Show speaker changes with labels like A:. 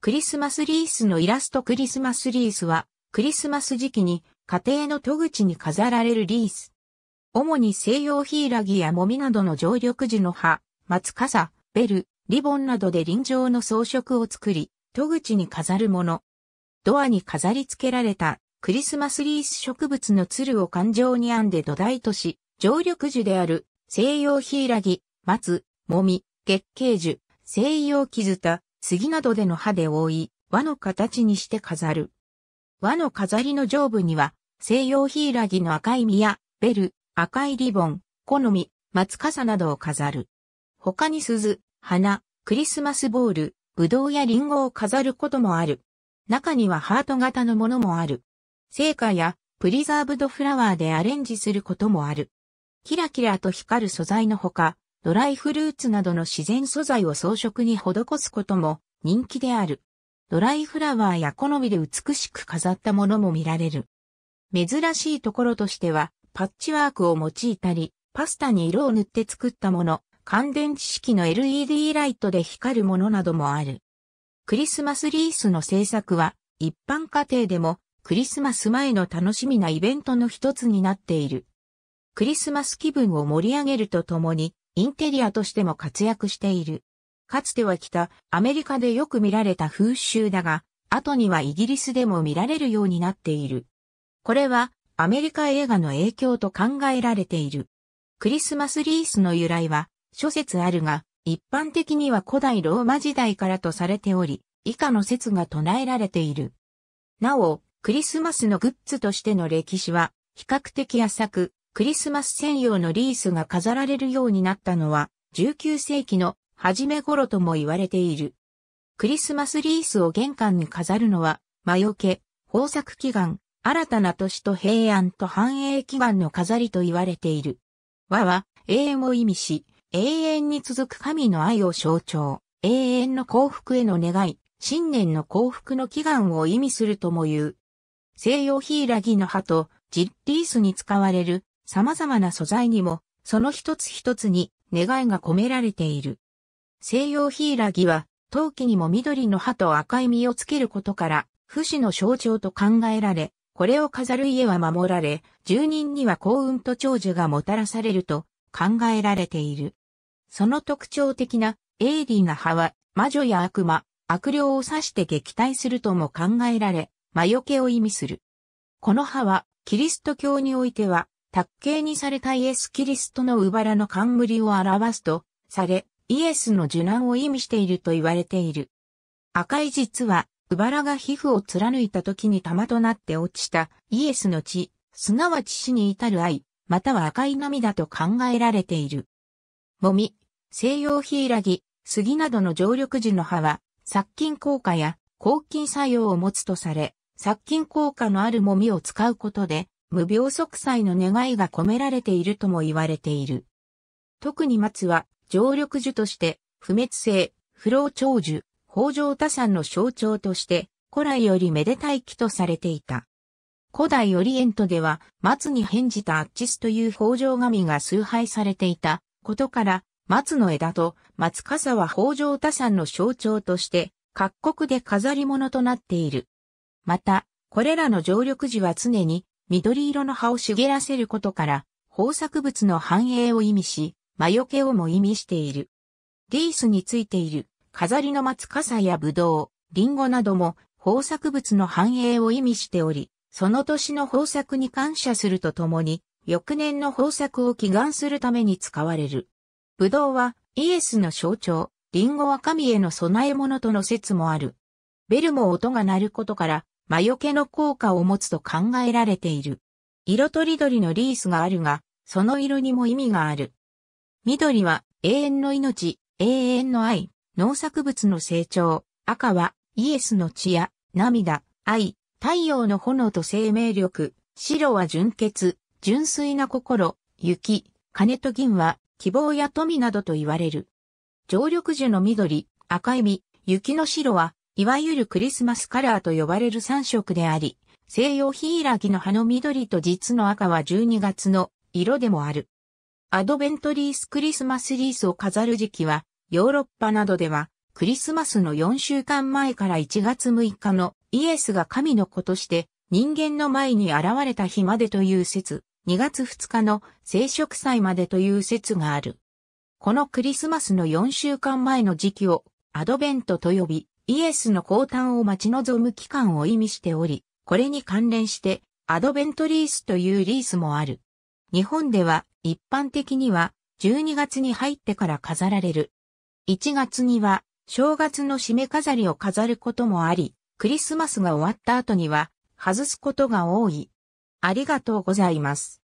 A: クリスマスリースのイラストクリスマスリースは、クリスマス時期に家庭の戸口に飾られるリース。主に西洋ヒイラギやモミなどの常緑樹の葉、松傘、ベル、リボンなどで臨場の装飾を作り、戸口に飾るもの。ドアに飾り付けられたクリスマスリース植物の鶴を環状に編んで土台とし、常緑樹である西洋ヒイラギ、松、モミ、月桂樹、西洋キズタ、杉などでの葉で覆い、輪の形にして飾る。輪の飾りの上部には、西洋ヒイラギの赤い実や、ベル、赤いリボン、好み、松笠などを飾る。他に鈴、花、クリスマスボール、ブドウやリンゴを飾ることもある。中にはハート型のものもある。聖火やプリザーブドフラワーでアレンジすることもある。キラキラと光る素材のほか、ドライフルーツなどの自然素材を装飾に施すことも人気である。ドライフラワーや好みで美しく飾ったものも見られる。珍しいところとしては、パッチワークを用いたり、パスタに色を塗って作ったもの、乾電池式の LED ライトで光るものなどもある。クリスマスリースの制作は、一般家庭でもクリスマス前の楽しみなイベントの一つになっている。クリスマス気分を盛り上げるとともに、インテリアとしても活躍している。かつては北アメリカでよく見られた風習だが、後にはイギリスでも見られるようになっている。これはアメリカ映画の影響と考えられている。クリスマスリースの由来は諸説あるが、一般的には古代ローマ時代からとされており、以下の説が唱えられている。なお、クリスマスのグッズとしての歴史は比較的浅く、クリスマス専用のリースが飾られるようになったのは19世紀の初め頃とも言われている。クリスマスリースを玄関に飾るのは魔除け、豊作祈願、新たな年と平安と繁栄祈願の飾りと言われている。和は永遠を意味し、永遠に続く神の愛を象徴、永遠の幸福への願い、新年の幸福の祈願を意味するとも言う。西洋ヒイラギの葉とジッリースに使われる様々な素材にも、その一つ一つに願いが込められている。西洋ヒイラギは、陶器にも緑の葉と赤い実をつけることから、不死の象徴と考えられ、これを飾る家は守られ、住人には幸運と長寿がもたらされると考えられている。その特徴的な鋭利な葉は魔女や悪魔、悪霊を指して撃退するとも考えられ、魔除けを意味する。この葉はキリスト教においては卓形にされたイエス・キリストのうばらの冠を表すと、され、イエスの受難を意味していると言われている。赤い実は、うばらが皮膚を貫いた時に玉となって落ちたイエスの血、すなわち死に至る愛、または赤い涙と考えられている。もみ、西洋ヒイラギ、杉などの常緑樹の葉は、殺菌効果や抗菌作用を持つとされ、殺菌効果のあるもみを使うことで、無病息災の願いが込められているとも言われている。特に松は、常緑樹として、不滅性、不老長寿、北条多産の象徴として、古来よりめでたい木とされていた。古代オリエントでは、松に変じたアッチスという北条神が崇拝されていたことから、松の枝と松笠は北条多産の象徴として、各国で飾り物となっている。また、これらの常緑樹は常に緑色の葉を茂らせることから、豊作物の繁栄を意味し、魔除けをも意味している。リースについている飾りの松傘やブドウ、リンゴなども豊作物の繁栄を意味しており、その年の豊作に感謝するとともに、翌年の豊作を祈願するために使われる。ブドウはイエスの象徴、リンゴは神への供え物との説もある。ベルも音が鳴ることから、魔除けの効果を持つと考えられている。色とりどりのリースがあるが、その色にも意味がある。緑は永遠の命、永遠の愛、農作物の成長。赤はイエスの血や涙、愛、太陽の炎と生命力。白は純潔、純粋な心、雪、金と銀は希望や富などと言われる。常緑樹の緑、赤い実、雪の白はいわゆるクリスマスカラーと呼ばれる3色であり、西洋ヒイラギの葉の緑と実の赤は12月の色でもある。アドベントリースクリスマスリースを飾る時期は、ヨーロッパなどでは、クリスマスの4週間前から1月6日のイエスが神の子として人間の前に現れた日までという説、2月2日の聖職祭までという説がある。このクリスマスの4週間前の時期をアドベントと呼び、イエスの降誕を待ち望む期間を意味しており、これに関連してアドベントリースというリースもある。日本では一般的には12月に入ってから飾られる。1月には正月の締め飾りを飾ることもあり、クリスマスが終わった後には外すことが多い。ありがとうございます。